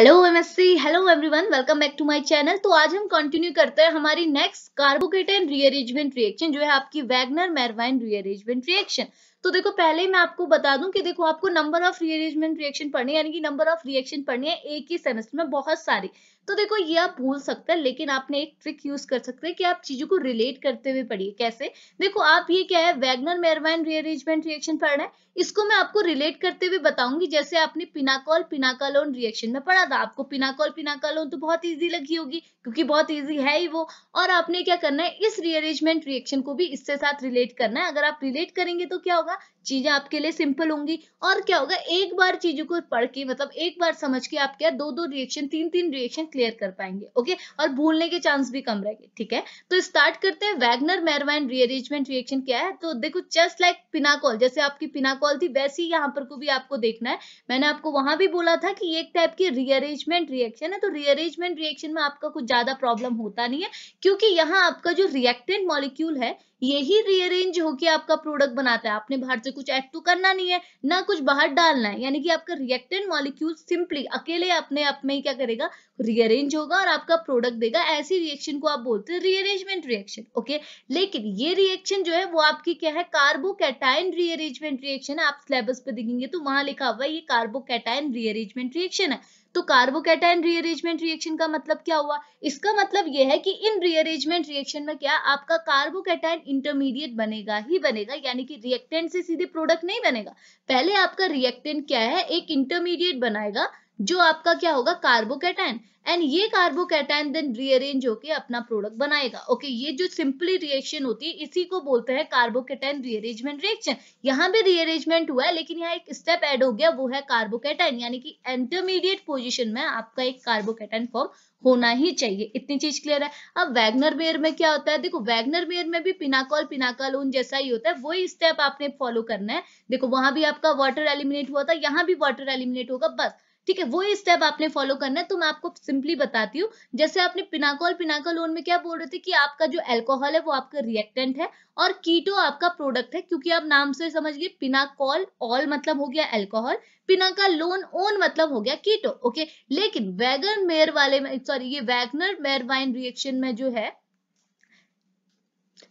hello MSc hello everyone welcome back to my channel तो आज हम कंटिन्यू करते हैं हमारी नेक्स्ट कार्बोकेटन रीअरेंजमेंट रिएक्शन जो है आपकी वैगनर मेरवाइन रीअरेंजमेंट रिएक्शन तो देखो पहले मैं आपको बता दूं कि देखो आपको नंबर ऑफ रीअरेंजमेंट रिएक्शन पढ़ने यानी कि नंबर ऑफ रिएक्शन पढ़नी है एक ही सेमेस्टर में बहुत सारी तो देखो ये आप भूल सकते हैं लेकिन आपने एक ट्रिक यूज कर सकते हैं कि आप चीजों को रिलेट करते हुए पढ़िए कैसे देखो आप ये क्या है वैगनर मेरवाइन रीअरेंजमेंट रिएक्शन पढ़ना है इसको मैं आपको रिलेट करते हुए बताऊंगी जैसे आपने पिनाकॉल पिनाकालोन रिएक्शन में पढ़ा था आपको पिनाकॉल पिनाकालोन तो बहुत ईजी लगी होगी क्योंकि बहुत ईजी है ही वो और आपने क्या करना है इस रीअरेंजमेंट रिएक्शन को भी इससे साथ रिलेट करना है अगर आप रिलेट करेंगे तो क्या होगा चीजें आपके लिए सिंपल होंगी और क्या होगा एक बार चीजों को पढ़ के मतलब एक बार समझ के आप क्या दो दो रिएक्शन तीन तीन रिएक्शन क्लियर कर पाएंगे ओके और भूलने के चांस भी कम रहेंगे ठीक है तो स्टार्ट करते हैं वैगनर मेरवाइन रीअरेंजमेंट रिएक्शन क्या है तो देखो जस्ट लाइक पिनाकॉल जैसे आपकी पिनाकॉल थी वैसी यहाँ पर को भी आपको देखना है मैंने आपको वहां भी बोला था कि एक टाइप की रीअरेंजमेंट रिएक्शन है तो रीअरेंजमेंट रिएक्शन में आपका कुछ ज्यादा प्रॉब्लम होता नहीं है क्योंकि यहाँ आपका जो रिएक्टेड मॉलिक्यूल है यही रीअरेंज होकर आपका प्रोडक्ट बनाता है आपने बाहर से कुछ ऐड तो करना नहीं है ना कुछ बाहर डालना है यानी कि आपका रिएक्टेड मॉलिक्यूल सिंपली अकेले अपने आप में क्या करेगा रीअरेंज होगा और आपका प्रोडक्ट देगा ऐसी रिएक्शन को आप बोलते हैं रीअरेंजमेंट रिएक्शन ओके लेकिन ये रिएक्शन जो है वो आपकी क्या है कार्बोकैटाइन रीअरेंजमेंट रिएक्शन है आप सिलेबस पे देखेंगे तो वहां लिखा हुआ है ये कार्बोकैटाइन रीअरेंजमेंट रिएक्शन है तो कार्बोकेटाइन रीअरेंजमेंट रिएक्शन का मतलब क्या हुआ इसका मतलब यह है कि इन रीअरेंजमेंट रिएक्शन में क्या आपका कार्बोकेटाइन इंटरमीडिएट बनेगा ही बनेगा यानी कि रिएक्टेंट से सीधे प्रोडक्ट नहीं बनेगा पहले आपका रिएक्टेंट क्या है एक इंटरमीडिएट बनाएगा जो आपका क्या होगा कार्बोकेटाइन एंड ये कार्बोकेटाइन देन रीअरेंज होके अपना प्रोडक्ट बनाएगा ओके okay, ये जो सिंपली रिएक्शन होती है इसी को बोलते हैं कार्बोकेटाइन रीअरेंजमेंट रिएक्शन यहाँ भी रीअरेंजमेंट हुआ है लेकिन यहाँ एक स्टेप ऐड हो गया वो है कार्बोकेटाइन यानी कि इंटरमीडिएट पोजिशन में आपका एक कार्बोकेटाइन फॉर्म होना ही चाहिए इतनी चीज क्लियर है अब वैगनर बेयर में क्या होता है देखो वैगनर बेयर में भी पिनाकॉल पिनाकालोन जैसा ही होता है वही स्टेप आपने फॉलो करना है देखो वहां भी आपका वाटर एलिमिनेट हुआ था यहाँ भी वाटर एलिमिनेट होगा बस ठीक है वो स्टेप आपने फॉलो करना है तो मैं आपको सिंपली बताती हूँ जैसे आपने पिनाकोल पिनाकोल लोन में क्या बोल रहे थे कि आपका जो एल्कोहल है वो आपका रिएक्टेंट है और कीटो आपका प्रोडक्ट है क्योंकि आप नाम से समझिए पिनाकोल ऑल मतलब हो गया एल्कोहल पिनाका लोन ओन मतलब हो गया कीटो ओके लेकिन वैगन मेयर वाले में सॉरी ये वैगनर मेयर वाइन रिएक्शन में जो है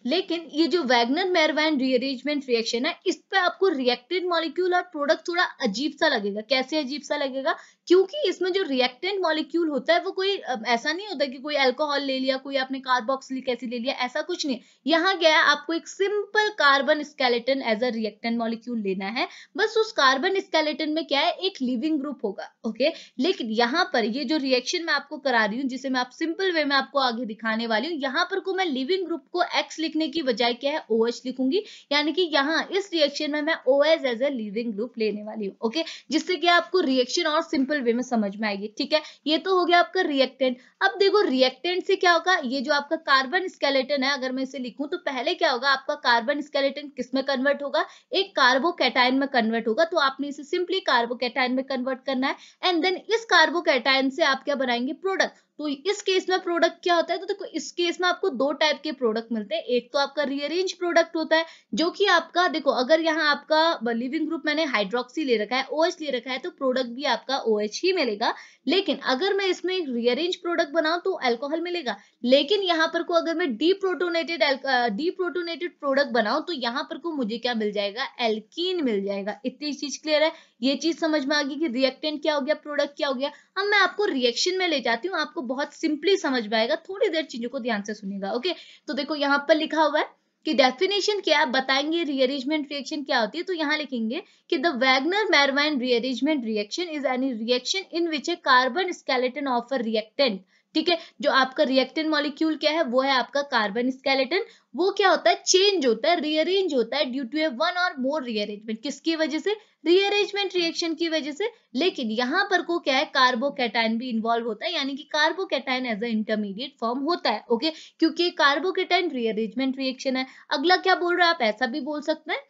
लेकिन ये जो वैगनर मेरवाइन रीअरेंजमेंट रिएक्शन है इस पर आपको रिएक्टेड मॉलिक्यूल और प्रोडक्ट थोड़ा अजीब सा लगेगा कैसे अजीब सा लगेगा क्योंकि इसमें जो रिएक्टेंट मॉलिक्यूल होता है वो कोई ऐसा नहीं होता कि कोई अल्कोहल ले लिया कोई आपने कार्बोक्सिलिक एसिड ले लिया ऐसा कुछ नहीं यहाँ गया आपको एक simple carbon skeleton as a reactant molecule लेना है बस उस कार्बन स्केलेटन में क्या है एक लिविंग ग्रुप होगा ओके लेकिन यहाँ पर ये जो रिएक्शन मैं आपको करा रही हूँ जिसे मैं आप सिंपल वे में आपको आगे दिखाने वाली हूँ यहाँ पर को मैं लिविंग ग्रुप को एक्स लिखने की बजाय क्या है ओ OH लिखूंगी यानी कि यहाँ इस रिएक्शन में मैं O as as a leaving group लेने वाली हूँ ओके जिससे कि आपको रिएक्शन और सिंपल सिंपल वे में समझ में आएगी ठीक है ये तो हो गया आपका रिएक्टेंट अब देखो रिएक्टेंट से क्या होगा ये जो आपका कार्बन स्केलेटन है अगर मैं इसे लिखू तो पहले क्या होगा आपका कार्बन स्केलेटन किस में कन्वर्ट होगा एक कार्बोकेटाइन में कन्वर्ट होगा तो आपने इसे सिंपली कार्बोकेटाइन में कन्वर्ट करना है एंड देन इस कार्बोकेटाइन से आप क्या बनाएंगे प्रोडक्ट तो इस केस में प्रोडक्ट क्या होता है तो देखो तो इस केस में आपको दो टाइप के प्रोडक्ट मिलते हैं एक तो आपका रीअरेंज प्रोडक्ट होता है जो कि आपका देखो अगर यहाँ आपका लिविंग ग्रुप मैंने हाइड्रोक्सी ले रखा है ओएच OH ले रखा है तो प्रोडक्ट भी आपका ओएच OH ही मिलेगा लेकिन अगर मैं इसमें रीअरेंज प्रोडक्ट बनाऊं तो एल्कोहल मिलेगा लेकिन यहाँ पर को अगर मैं deprotonated deprotonated product बनाऊं तो यहाँ पर को मुझे क्या मिल जाएगा एल्कीन मिल जाएगा इतनी चीज क्लियर है ये चीज समझ में आ गई कि रिएक्टेंट क्या हो गया प्रोडक्ट क्या हो गया अब मैं आपको रिएक्शन में ले जाती हूँ आपको बहुत सिंपली समझ में आएगा थोड़ी देर चीजों को ध्यान से सुनेगा ओके तो देखो यहाँ पर लिखा हुआ है कि डेफिनेशन क्या है बताएंगे रीअरेंजमेंट रिएक्शन क्या होती है तो यहाँ लिखेंगे कि the Wagner Meerwein rearrangement reaction is any reaction in which a carbon skeleton of a reactant ठीक है जो आपका रिएक्टेंट मॉलिक्यूल क्या है वो है आपका कार्बन स्केलेटन वो क्या होता है चेंज होता है रीअरेंज होता है ड्यू टू ए वन और मोर रीअरेंजमेंट किसकी वजह से रीअरेंजमेंट रिएक्शन की वजह से लेकिन यहाँ पर को क्या है कार्बोकेटाइन भी इन्वॉल्व होता है यानी कि carbocation as a intermediate form होता है ओके क्योंकि कार्बोकेटाइन रीअरेंजमेंट रिएक्शन है अगला क्या बोल रहे हैं आप ऐसा भी बोल सकते हैं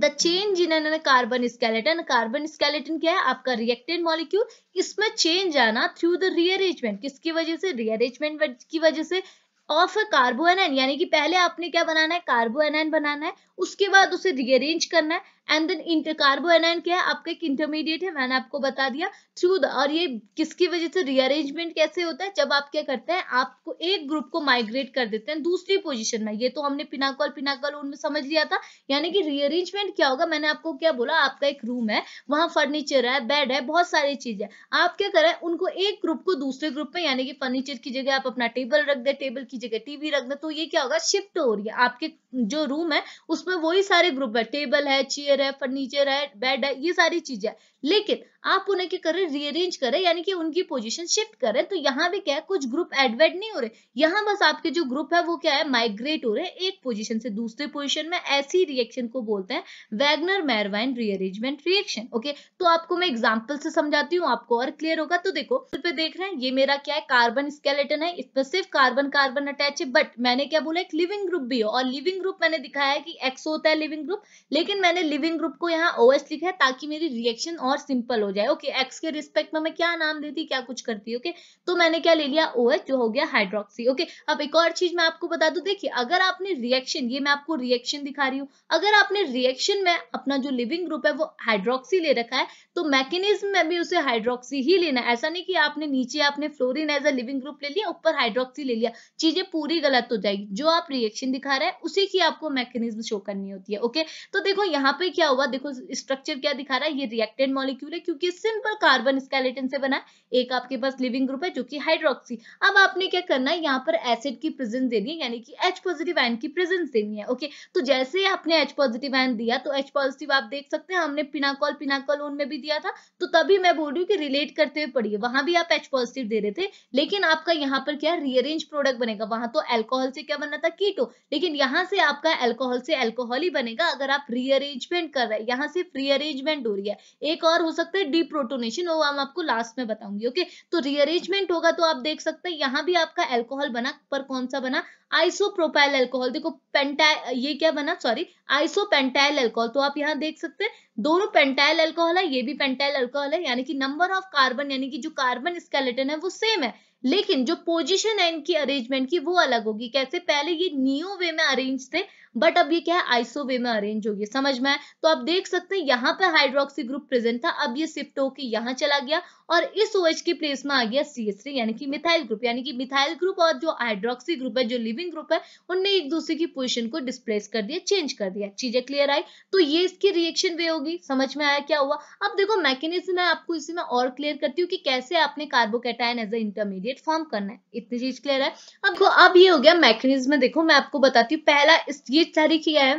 the change in carbon skeleton carbon skeleton क्या है आपका रिएक्टेड मॉलिक्यूल इसमें चेंज आना थ्रू द रीअरेंजमेंट किसकी वजह से रीअरेंजमेंट की वजह से ऑफ अ कार्बोएनएन यानी कि पहले आपने क्या बनाना है कार्बोएनएन बनाना है उसके बाद उसे रीअरेंज करना है एंड देन इंटर कार्बोएनाइन क्या है आपका एक इंटरमीडिएट है मैंने आपको बता दिया थ्रू द और ये किसकी वजह से रीअरेंजमेंट कैसे होता है जब आप क्या करते हैं आपको एक ग्रुप को माइग्रेट कर देते हैं दूसरी पोजिशन में ये तो हमने पिनाकॉल पिनाकॉल उनमें समझ लिया था यानी कि रीअरेंजमेंट क्या होगा मैंने आपको क्या बोला आपका एक रूम है वहां फर्नीचर है बेड है बहुत सारी चीज है आप क्या करें उनको एक ग्रुप को दूसरे ग्रुप में यानी कि फर्नीचर की जगह आप अपना टेबल रख दे टेबल की जगह टीवी रख दे तो ये क्या होगा शिफ्ट हो रही है आपके जो रूम है उसमें वही सारे ग्रुप है टेबल है चेयर चेयर है फर्नीचर है बेड है ये सारी चीजें लेकिन आप उन्हें क्या करें रीअरेंज करें यानी कि उनकी पोजीशन शिफ्ट करें तो यहाँ भी क्या है कुछ ग्रुप एडवेड नहीं हो रहे यहाँ बस आपके जो ग्रुप है वो क्या है माइग्रेट हो रहे हैं एक पोजीशन से दूसरे पोजीशन में ऐसी रिएक्शन को बोलते हैं Wagner Meerwein rearrangement reaction okay तो आपको मैं एग्जाम्पल से समझाती हूँ आपको और क्लियर होगा तो देखो फिर पे देख रहे हैं ये मेरा क्या है कार्बन स्केलेटन है इसमें सिर्फ कार्बन कार्बन अटैच है बट मैंने क्या बोला एक लिविंग ग्रुप भी हो और लिविंग ग्रुप मैंने दिखाया है कि एक्स होता है लिविंग ग्रुप लेकिन मैंने लिविंग क्लोरीन ग्रुप को यहाँ ओ एस लिखा है ताकि मेरी रिएक्शन और सिंपल हो जाए ओके एक्स के रिस्पेक्ट में मैं क्या नाम देती क्या कुछ करती ओके तो मैंने क्या ले लिया ओ एच जो हो गया हाइड्रोक्सी ओके अब एक और चीज मैं आपको बता दू देखिए अगर आपने रिएक्शन ये मैं आपको रिएक्शन दिखा रही हूँ अगर आपने रिएक्शन में अपना जो लिविंग ग्रुप है वो हाइड्रोक्सी ले रखा है तो मैकेनिज्म में भी उसे हाइड्रोक्सी ही लेना है ऐसा नहीं कि आपने नीचे आपने fluorine as a leaving group ले लिया ऊपर हाइड्रोक्सी ले लिया चीजें पूरी गलत हो जाएगी जो आप रिएक्शन दिखा रहे हैं उसी की आपको मैकेनिज्म शो करनी होती है ओके तो देखो यहाँ पे क्या हुआ देखो स्ट्रक्चर क्या दिखा रहा है ये रिएक्टेड मॉलिक्यूल है क्योंकि सिंपल कार्बन स्केलेटन से बना है एक आपके पास लिविंग ग्रुप है जो कि हाइड्रोक्सी अब आपने क्या करना है यहाँ पर एसिड की प्रेजेंस देनी है यानी कि एच पॉजिटिव आयन की प्रेजेंस देनी है ओके तो जैसे आपने एच पॉजिटिव आयन दिया तो एच पॉजिटिव आप देख सकते हैं हमने पिनाकॉल पिनाकॉल उनमें भी दिया था तो तभी मैं बोल रही हूँ कि रिलेट करते हुए पढ़िए वहां भी आप एच पॉजिटिव दे रहे थे लेकिन आपका यहाँ पर क्या रीअरेंज प्रोडक्ट बनेगा वहां तो एल्कोहल से क्या बनना था कीटो लेकिन यहाँ से आपका एल्कोहल से एल्कोहल ही बनेगा अगर आप रीअरेंज पे अरेंजमेंट कर रहा है यहाँ से रीअरेंजमेंट हो रही है एक और हो सकता है डीप्रोटोनेशन वो हम आपको लास्ट में बताऊंगी ओके तो रीअरेंजमेंट होगा तो आप देख सकते हैं यहाँ भी आपका एल्कोहल बना पर कौन सा बना आइसोप्रोपाइल एल्कोहल देखो पेंटा ये क्या बना सॉरी आइसोपेंटाइल एल्कोहल तो आप यहाँ देख सकते हैं दोनों पेंटाइल एल्कोहल है ये भी पेंटाइल एल्कोहल है यानी कि नंबर ऑफ कार्बन यानी कि जो कार्बन स्केलेटन है वो सेम है लेकिन जो पोजीशन है इनकी अरेंजमेंट की वो अलग होगी कैसे पहले ये नियो वे में अरेंज थे बट अब ये क्या है आइसो वे में अरेंज होगी समझ में आए तो आप देख सकते हैं यहाँ पे हाइड्रोक्सी ग्रुप प्रेजेंट था अब ये शिफ्ट होकर यहाँ चला गया और इस एच OH की प्लेस में आ गया सी एस थ्री यानी कि मिथाइल ग्रुप यानी कि मिथाइल ग्रुप और जो हाइड्रोक्सी ग्रुप है जो लिविंग ग्रुप है उनने एक दूसरे की पोजिशन को डिस्प्लेस कर दिया चेंज कर दिया चीजें क्लियर आई तो ये इसकी रिएक्शन वे होगी समझ में आया क्या हुआ अब देखो मैकेनिज्म है आपको इसी में और क्लियर करती हूँ कि कैसे आपने carbocation as a intermediate intermediate form करना है इतनी चीज क्लियर है अब अब ये हो गया मैकेनिज्म देखो मैं आपको बताती हूँ पहला ये सारी किया है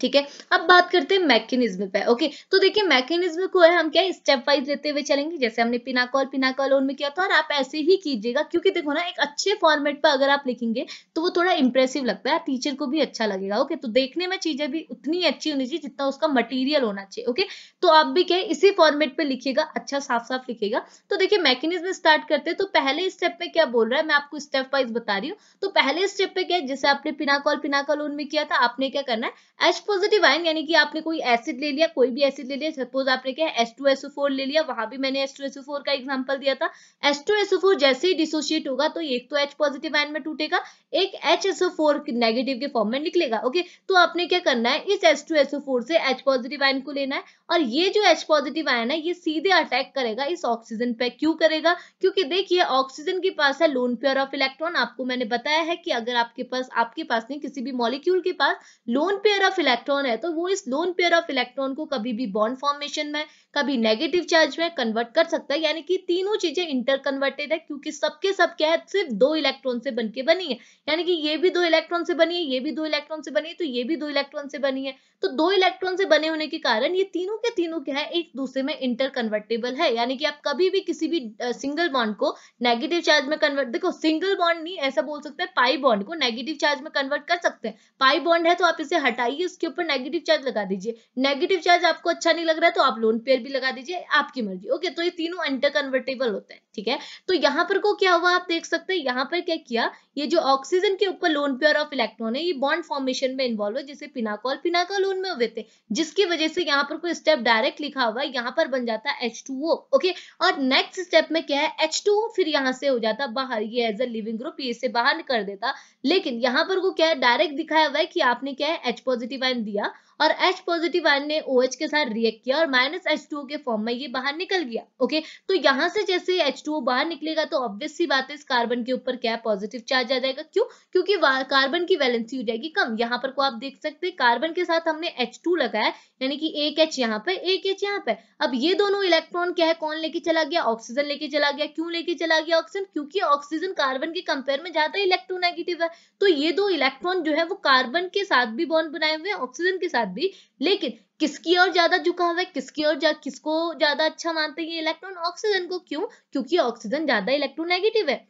ठीक है अब बात करते हैं मैकेनिज्म पे ओके तो देखिए मैकेनिज्म को है हम क्या स्टेप वाइज लेते हुए चलेंगे जैसे हमने पिनाकॉल पिनाकॉल में किया था और आप ऐसे ही कीजिएगा क्योंकि देखो ना एक अच्छे फॉर्मेट पर अगर आप लिखेंगे तो वो थोड़ा इंप्रेसिव लगता है टीचर को भी अच्छा लगेगा ओके तो देखने में चीजें भी उतनी अच्छी होनी चाहिए जितना उसका मटीरियल होना चाहिए ओके तो आप भी क्या इसी फॉर्मेट पर लिखिएगा अच्छा साफ साफ लिखेगा तो देखिए मैकेनिज्म स्टार्ट करते हैं तो पहले स्टेप पे क्या बोल रहा है मैं आपको स्टेप वाइज बता रही हूँ तो पहले स्टेप पे क्या जैसे आपने पिनाकॉल पिनाकॉल में किया था आपने क्या करना है एच पॉजिटिव आयन यानी कि आपने कोई एसिड ले लिया कोई भी एसिड ले लिया सपोज आपने क्या एस टू एसओ फोर ले लिया वहां भी मैंने एस टू एसओ फोर का एग्जाम्पल दिया था एस टू एसओ फोर जैसे ही डिसोशिएट होगा तो एक तो एच पॉजिटिव आयन में टूटेगा एक एच एसओ फोर नेगेटिव के फॉर्म में निकलेगा ओके तो आपने क्या करना है इस एस टू एसओ फोर से एच पॉजिटिव आयन को लेना है और ये जो एच पॉजिटिव आयन है ये सीधे अटैक करेगा इस ऑक्सीजन पे क्यों करेगा क्योंकि देखिए ऑक्सीजन के पास है लोन पेयर ऑफ इलेक्ट्रॉन आपको मैंने बताया है कि अगर आपके पास आपके पास नहीं किसी भी मॉलिक्यूल के पास लोन पेयर ऑफ इलेक्ट्रॉन है तो वो इस लोन पेयर ऑफ इलेक्ट्रॉन को कभी भी बॉन्ड फॉर्मेशन में कभी नेगेटिव चार्ज में कन्वर्ट कर सकता है यानी कि तीनों चीजें इंटर कन्वर्टेड है क्योंकि सबके सब क्या है सिर्फ दो इलेक्ट्रॉन से बनके बनी है यानी कि ये भी दो इलेक्ट्रॉन से बनी है ये भी दो इलेक्ट्रॉन से बनी है तो ये भी दो इलेक्ट्रॉन से बनी है तो दो इलेक्ट्रॉन से बने होने के कारण ये तीनों के तीनों क्या है एक दूसरे में इंटर कन्वर्टेबल है यानी कि आप कभी भी किसी भी सिंगल बॉन्ड को नेगेटिव चार्ज में कन्वर्ट देखो सिंगल बॉन्ड नहीं ऐसा बोल सकते हैं पाई बॉन्ड को नेगेटिव चार्ज में कन्वर्ट कर सकते हैं पाई बॉन्ड है तो आप इसे हटाइए उसके ऊपर नेगेटिव चार्ज लगा दीजिए नेगेटिव चार्ज आपको अच्छा नहीं लग रहा है तो आप लोन पेयर भी लगा दीजिए आपकी मर्जी ओके तो ये तीनों इंटर कन्वर्टेबल होते हैं ठीक है तो यहाँ पर को क्या हुआ आप देख सकते हैं यहाँ पर क्या किया ये जो ऑक्सीजन के ऊपर लोन पेयर ऑफ इलेक्ट्रॉन है ये बॉन्ड फॉर्मेशन में इन्वॉल्व है जिसे पिनाकॉल पिनाकॉल उनमें हुए थे जिसकी वजह से यहाँ पर कोई स्टेप डायरेक्ट लिखा हुआ है यहाँ पर बन जाता है एच ओके और नेक्स्ट स्टेप में क्या है एच फिर यहाँ से हो जाता बाहर ये एज अ लिविंग ग्रुप ये इसे बाहर कर देता लेकिन यहाँ पर को क्या है डायरेक्ट दिखाया हुआ है कि आपने क्या है एच पॉजिटिव आयन दिया और H पॉजिटिव आयन ने OH के साथ रिएक्ट किया और माइनस एच के फॉर्म में ये बाहर निकल गया ओके तो यहाँ से जैसे एच H2O बाहर निकलेगा तो ऑब्वियस सी बात है इस कार्बन के ऊपर क्या पॉजिटिव चार्ज आ जाएगा क्यों क्योंकि कार्बन की वैलेंसी हो जाएगी कम यहाँ पर को आप देख सकते हैं कार्बन के साथ हमने H2 लगाया यानी कि एक एच यहाँ पर एक एच यहाँ पर अब ये दोनों इलेक्ट्रॉन क्या है कौन लेके चला गया ऑक्सीजन लेके चला गया क्यों लेके चला गया ऑक्सीजन क्योंकि ऑक्सीजन कार्बन के कंपेयर में ज्यादा इलेक्ट्रोनेगेटिव है तो ये दो इलेक्ट्रॉन जो है वो कार्बन के साथ भी बॉन्ड बनाए हुए हैं ऑक्सीजन के साथ भी लेकिन किसकी और ज्यादा झुकाव है किसकी और जा, किसको ज्यादा अच्छा मानते हैं इलेक्ट्रॉन ऑक्सीजन को क्यों क्योंकि ऑक्सीजन ज्यादा इलेक्ट्रोनेगेटिव है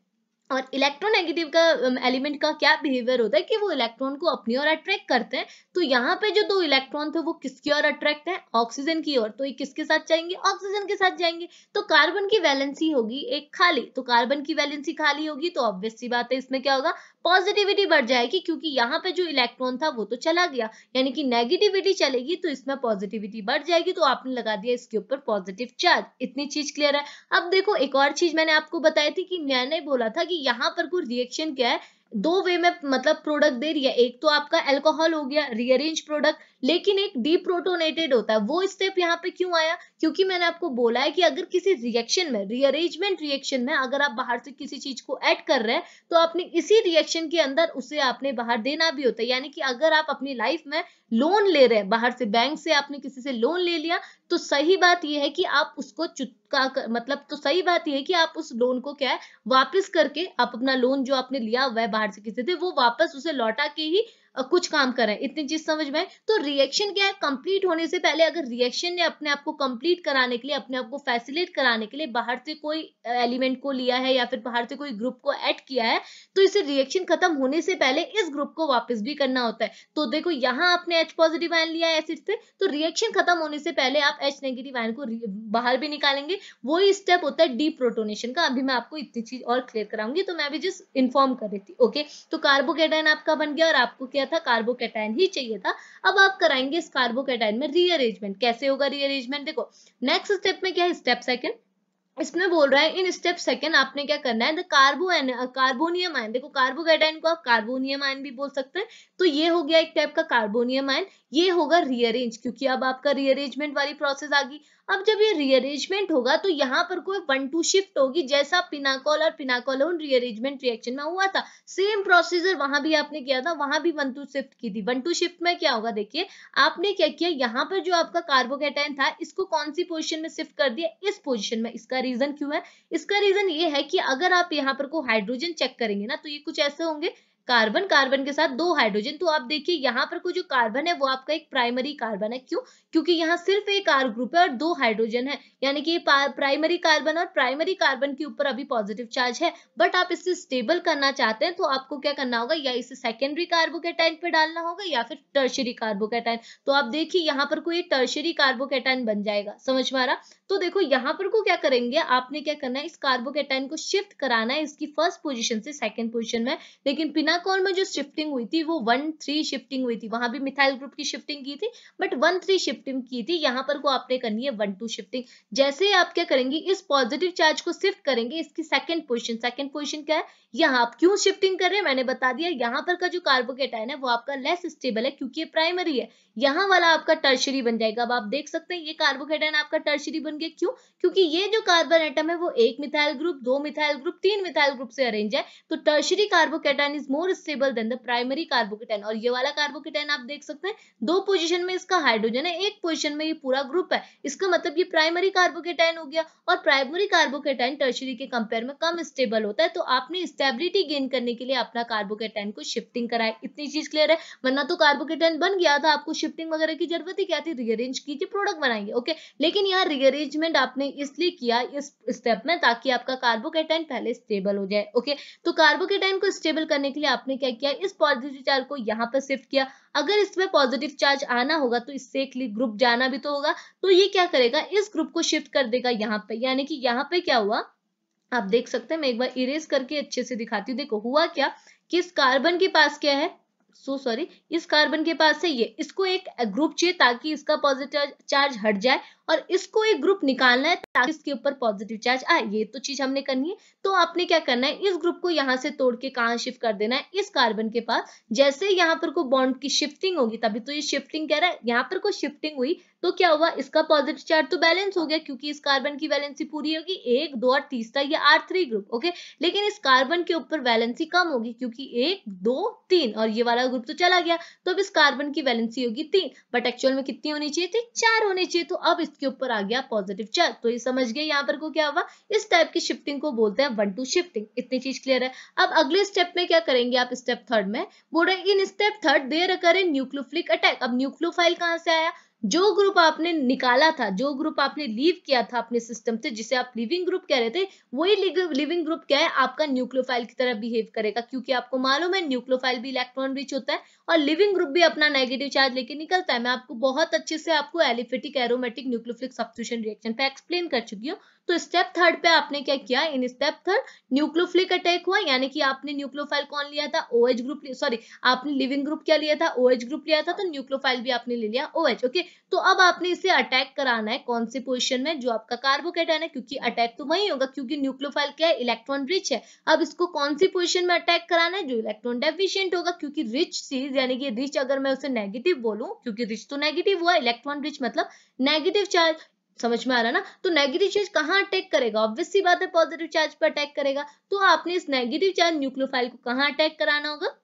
और इलेक्ट्रोनेगेटिव का एलिमेंट um, का क्या बिहेवियर होता है कि वो इलेक्ट्रॉन को अपनी ओर अट्रैक्ट करते हैं तो यहाँ पे जो दो इलेक्ट्रॉन थे वो किसकी ओर अट्रैक्ट है ऑक्सीजन की ओर तो ये किसके साथ जाएंगे ऑक्सीजन के साथ जाएंगे तो कार्बन की वैलेंसी होगी एक खाली तो कार्बन की वैलेंसी खाली होगी तो ऑब्वियस सी बात है इसमें क्या होगा पॉजिटिविटी बढ़ जाएगी क्योंकि यहाँ पे जो इलेक्ट्रॉन था वो तो चला गया यानी कि नेगेटिविटी चलेगी तो इसमें पॉजिटिविटी बढ़ जाएगी तो आपने लगा दिया इसके ऊपर पॉजिटिव चार्ज इतनी चीज क्लियर है अब देखो एक और चीज मैंने आपको बताई थी कि मैंने बोला था कि यहाँ पर कोई रिएक्शन क्या है दो वे में मतलब प्रोडक्ट दे रही है एक तो आपका एल्कोहल हो गया रीअरेंज प्रोडक्ट लेकिन एक डीप्रोटोनेटेड होता है वो स्टेप यहाँ पे क्यों आया क्योंकि मैंने आपको बोला है कि अगर किसी रिएक्शन में रीअरेंजमेंट रिएक्शन में अगर आप बाहर से किसी चीज को ऐड कर रहे हैं तो आपने इसी रिएक्शन के अंदर उसे आपने बाहर देना भी होता है यानी कि अगर आप अपनी लाइफ में लोन ले रहे हैं बाहर से बैंक से आपने किसी से लोन ले लिया तो सही बात यह है कि आप उसको चुटका कर, मतलब तो सही बात यह है कि आप उस लोन को क्या है वापस करके आप अपना लोन जो आपने लिया हुआ है बाहर से किसी से वो वापस उसे लौटा के ही कुछ काम कर रहे हैं इतनी चीज समझ में तो रिएक्शन क्या है कंप्लीट होने से पहले अगर रिएक्शन ने अपने आप को कंप्लीट कराने के लिए अपने आप को फैसिलेट कराने के लिए बाहर से कोई एलिमेंट को लिया है या फिर बाहर से कोई ग्रुप को ऐड किया है तो इसे रिएक्शन खत्म होने से पहले इस ग्रुप को वापस भी करना होता है तो देखो यहाँ आपने एच पॉजिटिव आयन लिया है एसिड से तो रिएक्शन खत्म होने से पहले आप एच नेगेटिव आयन को बाहर भी निकालेंगे वही स्टेप होता है डी प्रोटोनेशन का अभी मैं आपको इतनी चीज और क्लियर कराऊंगी तो मैं भी जस्ट इन्फॉर्म कर रही थी ओके तो कार्बोकेटाइन आपका बन गया और आपको क्या था कार्बोकेटाइन ही चाहिए था अब आप कराएंगे इस कार्बोकेटाइन में रीअरेंजमेंट कैसे होगा रीअरेंजमेंट देखो नेक्स्ट स्टेप में क्या है स्टेप सेकंड इसमें बोल रहा है इन स्टेप सेकंड आपने क्या करना है द कार्बो कार्बोनियम आयन देखो कार्बोकेटाइन को आप कार्बोनियम आयन भी बोल सकते हैं तो ये हो गया एक टाइप का कार्बोनियम आयन ये होगा रीअरेंज क्योंकि अब आपका रीअरेंजमेंट वाली प्रोसेस आ गई अब जब ये रीअरेंजमेंट होगा तो यहाँ पर कोई वन टू शिफ्ट होगी जैसा पिनाकोल और पिनाकोलोन रीअरेंजमेंट रिएक्शन में हुआ था सेम प्रोसीजर वहां भी आपने किया था वहां भी वन टू शिफ्ट की थी वन टू शिफ्ट में क्या होगा देखिए आपने क्या किया यहाँ पर जो आपका कार्बोकेटाइन था इसको कौन सी पोजिशन में शिफ्ट कर दिया इस पोजिशन में इसका रीजन क्यों है इसका रीजन ये है कि अगर आप यहाँ पर को हाइड्रोजन चेक करेंगे ना तो ये कुछ ऐसे होंगे कार्बन कार्बन के साथ दो हाइड्रोजन तो आप देखिए यहाँ पर को जो कार्बन है वो आपका एक प्राइमरी कार्बन है क्यों क्योंकि यहाँ सिर्फ एक आर ग्रुप है और दो हाइड्रोजन है यानी कि प्राइमरी कार्बन और प्राइमरी कार्बन के ऊपर अभी पॉजिटिव चार्ज है बट आप इसे स्टेबल करना चाहते हैं तो आपको क्या करना होगा या इसे सेकेंडरी कार्बोकेटाइन पे डालना होगा या फिर टर्शरी कार्बोकेटाइन तो आप देखिए यहाँ पर कोई टर्शरी कार्बोकेटाइन बन जाएगा समझ मारा तो देखो यहाँ पर को क्या करेंगे आपने क्या करना है इस कार्बोकेटाइन को शिफ्ट कराना है इसकी फर्स्ट पोजिशन से सेकेंड पोजिशन में लेकिन पिनाकोल में जो शिफ्टिंग हुई थी वो वन थ्री शिफ्टिंग हुई थी वहां भी मिथाइल ग्रुप की शिफ्टिंग की थी बट वन थ्री शिफ्टिंग की थी यहाँ पर को आपने करनी है वन टू शिफ्टिंग जैसे ही आप क्या करेंगे इस पॉजिटिव चार्ज को शिफ्ट करेंगे इसकी सेकेंड पोजिशन सेकेंड पोजिशन क्या है यहाँ आप क्यों शिफ्टिंग कर रहे हैं मैंने बता दिया यहाँ पर का जो कार्बोकेटाइन है वो आपका लेस स्टेबल है क्योंकि ये प्राइमरी है यहाँ वाला आपका टर्शरी बन जाएगा अब आप देख सकते हैं ये कार्बोकेटाइन आपका टर्शरी बन होंगे क्यों क्योंकि ये जो कार्बन एटम है वो एक मिथाइल ग्रुप दो मिथाइल ग्रुप तीन मिथाइल ग्रुप से अरेंज है तो tertiary carbocation is more stable than the primary carbocation और ये वाला कार्बोकेटाइन आप देख सकते हैं दो पोजिशन में इसका हाइड्रोजन है एक पोजिशन में ये पूरा ग्रुप है इसका मतलब ये प्राइमरी कार्बोकेटाइन हो गया और प्राइमरी कार्बोकेटाइन टर्शरी के कंपेयर में कम स्टेबल होता है तो आपने स्टेबिलिटी गेन करने के लिए अपना कार्बोकेटाइन को शिफ्टिंग कराए इतनी चीज क्लियर है वरना तो कार्बोकेटाइन बन गया था आपको शिफ्टिंग वगैरह की जरूरत ही क्या थी रियरेंज कीजिए प्रोडक्ट बनाएंगे ओके लेकिन यहाँ रियरेंज अरेंजमेंट आपने इसलिए किया इस स्टेप में ताकि आपका कार्बोकेटाइन पहले स्टेबल हो जाए ओके तो कार्बोकेटाइन को स्टेबल करने के लिए आपने क्या किया इस पॉजिटिव चार्ज को यहाँ पर शिफ्ट किया अगर इसमें पॉजिटिव चार्ज आना होगा तो इससे एक ग्रुप जाना भी तो होगा तो ये क्या करेगा इस ग्रुप को शिफ्ट कर देगा यहाँ पे यानी कि यहाँ पे क्या हुआ आप देख सकते हैं मैं एक बार इरेज करके अच्छे से दिखाती हूँ देखो हुआ क्या किस कार्बन के पास क्या है सो so सॉरी इस कार्बन के पास है ये इसको एक ग्रुप चाहिए ताकि इसका पॉजिटिव चार्ज हट जाए और इसको एक ग्रुप निकालना है ताकि इसके ऊपर पॉजिटिव चार्ज आए ये तो चीज हमने करनी है तो आपने क्या करना है इस ग्रुप को यहाँ से तोड़ के कहा शिफ्ट कर देना है इस कार्बन के पास जैसे यहाँ पर कोई बॉन्ड की शिफ्टिंग होगी तभी तो ये शिफ्टिंग कह रहा है यहाँ पर कोई शिफ्टिंग हुई तो क्या हुआ इसका पॉजिटिव चार्ज तो बैलेंस हो गया क्योंकि इस कार्बन की वैलेंसी पूरी होगी एक दो और तीसरा ये आर थ्री ग्रुप ओके लेकिन इस कार्बन के ऊपर वैलेंसी कम होगी क्योंकि एक दो तीन और ये वाला ग्रुप तो चला गया तो अब इस कार्बन की वैलेंसी होगी तीन बट एक्चुअल में कितनी होनी चाहिए थी चार होनी चाहिए तो अब इसके ऊपर आ गया पॉजिटिव चार्ज तो ये समझ गए यहाँ पर को क्या हुआ इस टाइप की शिफ्टिंग को बोलते हैं वन टू शिफ्टिंग इतनी चीज क्लियर है अब अगले स्टेप में क्या करेंगे आप स्टेप थर्ड में बोल रहे in step third there occur nucleophilic attack अब न्यूक्लोफाइल कहाँ से आया जो ग्रुप आपने निकाला था जो ग्रुप आपने लीव किया था अपने सिस्टम से जिसे आप लिविंग ग्रुप कह रहे थे वही लिविंग ग्रुप क्या है आपका न्यूक्लियोफाइल की तरह बिहेव करेगा क्योंकि आपको मालूम है न्यूक्लियोफाइल भी इलेक्ट्रॉन रिच होता है और लिविंग ग्रुप भी अपना नेगेटिव चार्ज लेके निकलता है मैं आपको बहुत अच्छे से आपको aliphatic aromatic nucleophilic substitution reaction पे एक्सप्लेन कर चुकी हूँ तो स्टेप थर्ड पे आपने क्या किया in step third nucleophilic attack हुआ यानी कि आपने न्यूक्लोफाइल कौन लिया था ओएच ग्रुप सॉरी आपने लिविंग ग्रुप क्या लिया था ओएच ग्रुप लिया था तो न्यूक्लोफाइल भी आपने ले लिया ओएच ओके तो अब आपने इसे अटैक कराना है कौन से पोजिशन में जो आपका कार्बोकेटाइन है क्योंकि अटैक तो वही होगा क्योंकि न्यूक्लोफाइल क्या है इलेक्ट्रॉन रिच है अब इसको कौन सी पोजिशन में अटैक कराना है जो इलेक्ट्रॉन डेफिशियंट होगा क्योंकि रिच सीरीज यानी कि रिच अगर मैं उसे नेगेटिव बोलूँ क्योंकि रिच तो नेगेटिव हुआ इलेक्ट्रॉन रिच मतलब नेगेटिव चार्ज समझ में आ रहा है ना तो नेगेटिव चार्ज कहाँ अटैक करेगा ऑब्वियसली बात है पॉजिटिव चार्ज पर अटैक करेगा तो आपने इस नेगेटिव चार्ज न्यूक्लोफाइल को कहाँ अटैक कराना होगा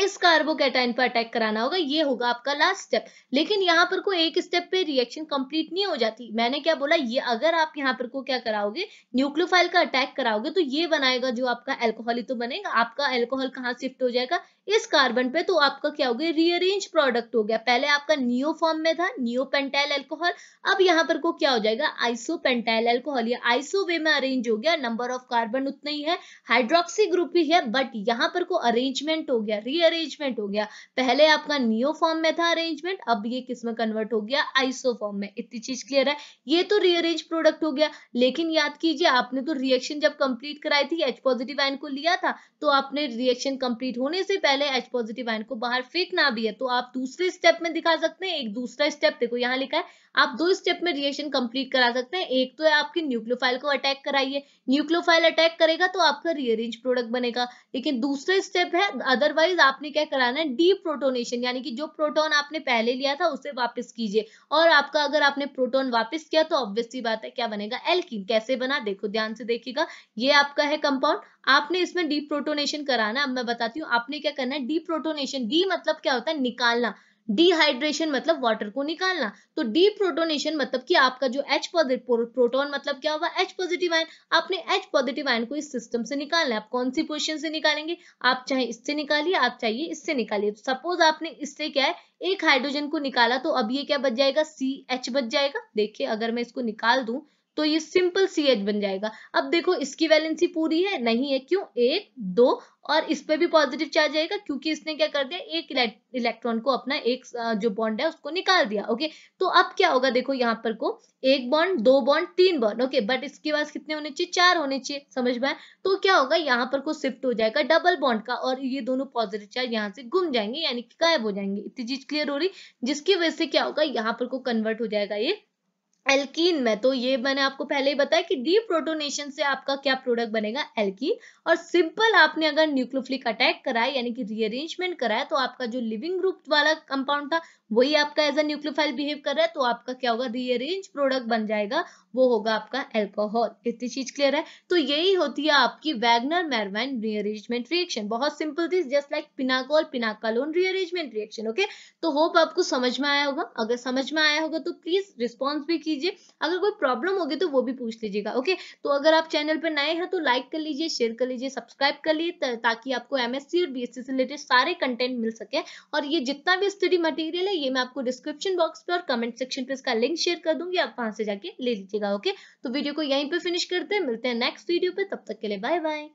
इस कार्बोकेटाइन पर अटैक कराना होगा ये होगा आपका लास्ट स्टेप लेकिन यहाँ पर कोई एक स्टेप पे रिएक्शन कंप्लीट नहीं हो जाती मैंने क्या बोला ये अगर आप यहाँ पर को क्या कराओगे न्यूक्लियोफाइल का अटैक कराओगे तो ये बनाएगा जो आपका एल्कोहल ही तो बनेगा आपका एल्कोहल कहाँ शिफ्ट हो जाएगा इस कार्बन पे तो आपका क्या हो गया रीअरेंज प्रोडक्ट हो गया पहले आपका नियो फॉर्म में था नियो पेंटाइल एल्कोहल अब यहाँ पर को क्या हो जाएगा आइसो पेंटाइल एल्कोहल या आइसो वे में अरेंज हो गया नंबर ऑफ कार्बन उतना ही है हाइड्रोक्सी ग्रुप ही है बट यहाँ पर को अरेंजमेंट हो गया रीअरेंजमेंट हो गया पहले आपका नियो फॉर्म में था अरेंजमेंट अब ये किस में कन्वर्ट हो गया आइसो फॉर्म में इतनी चीज क्लियर है ये तो रीअरेंज प्रोडक्ट हो गया लेकिन याद कीजिए आपने तो रिएक्शन जब कंप्लीट कराई थी एच पॉजिटिव आइन को लिया था तो आपने रिएक्शन कंप्लीट होने से पहले पहले एच पॉजिटिव आयन को बाहर फेंकना भी है तो आप दूसरे स्टेप में दिखा सकते हैं एक दूसरा स्टेप देखो यहाँ लिखा है आप दो स्टेप में रिएक्शन कंप्लीट करा सकते हैं एक तो है आपकी न्यूक्लोफाइल को अटैक कराइए न्यूक्लोफाइल अटैक करेगा तो आपका रियरेंज प्रोडक्ट बनेगा लेकिन दूसरा स्टेप है अदरवाइज आपने क्या कराना है डी प्रोटोनेशन यानी कि जो प्रोटोन आपने पहले लिया था उसे वापस कीजिए और आपका अगर आपने प्रोटोन वापस किया तो ऑब्वियसली बात है क्या बनेगा एल्किन कैसे बना देखो ध्यान से देखिएगा ये आपका है कंपाउंड आपने इसमें डी प्रोटोनेशन कराना अब मैं बताती हूँ आपने क्या करना है डी प्रोटोनेशन डी मतलब क्या होता है निकालना डिहाइड्रेशन मतलब वाटर को निकालना तो डी प्रोटोनेशन मतलब कि आपका जो एच पॉजिटिव प्रोटोन मतलब क्या हुआ एच पॉजिटिव आयन आपने एच पॉजिटिव आयन को इस सिस्टम से निकालना है आप कौन सी पोजिशन से निकालेंगे आप चाहे इससे निकालिए आप चाहिए इससे निकालिए तो सपोज आपने इससे क्या है एक हाइड्रोजन को निकाला तो अब ये क्या बच जाएगा सी एच बच जाएगा देखिए अगर मैं इसको निकाल दूं तो ये सिंपल सी एच बन जाएगा अब देखो इसकी वैलेंसी पूरी है नहीं है क्यों एक दो और इस पर भी पॉजिटिव चार्ज आएगा क्योंकि इसने क्या कर दिया एक इलेक्ट्रॉन को अपना एक जो बॉन्ड है उसको निकाल दिया ओके तो अब क्या होगा देखो यहाँ पर को एक बॉन्ड दो बॉन्ड तीन बॉन्ड ओके बट इसके पास कितने होने चाहिए चार होने चाहिए समझ में तो क्या होगा यहाँ पर को शिफ्ट हो जाएगा डबल बॉन्ड का और ये दोनों पॉजिटिव चार्ज यहाँ से घूम जाएंगे यानी कि गायब हो जाएंगे इतनी चीज क्लियर हो रही जिसकी वजह से क्या होगा यहाँ पर को कन्वर्ट हो जाएगा ये एल्कीन में तो ये मैंने आपको पहले ही बताया कि डी प्रोटोनेशन से आपका क्या प्रोडक्ट बनेगा एल्कीन और सिंपल आपने अगर न्यूक्लोफ्लिक अटैक कराया यानी कि रीअरेंजमेंट कराया तो आपका जो लिविंग ग्रुप वाला कंपाउंड था वही आपका एज अ न्यूक्लियोफाइल बिहेव कर रहा है तो आपका क्या होगा रीअरेंज प्रोडक्ट बन जाएगा वो होगा आपका एल्कोहल इतनी चीज क्लियर है तो यही होती है आपकी वैगनर मैरवाइन रीअरेंजमेंट रिएक्शन बहुत सिंपल थी just like pinacol pinacolone rearrangement reaction okay तो होप आपको समझ में आया होगा अगर समझ में आया होगा तो प्लीज रिस्पॉन्स भी कीजिए अगर कोई प्रॉब्लम होगी तो वो भी पूछ लीजिएगा ओके तो अगर आप चैनल पर नए हैं तो लाइक कर लीजिए शेयर कर लीजिए सब्सक्राइब कर लीजिए ताकि आपको एमएससी और बीएससी से रिलेटेड सारे कंटेंट मिल सके और ये जितना भी स्टडी मटेरियल है ये मैं आपको डिस्क्रिप्शन बॉक्स पे और कमेंट सेक्शन पे इसका लिंक शेयर कर दूंगी आप वहां से जाके ले लीजिएगा ओके तो वीडियो को यहीं पे फिनिश करते हैं मिलते हैं नेक्स्ट वीडियो पे तब तक के लिए बाय बाय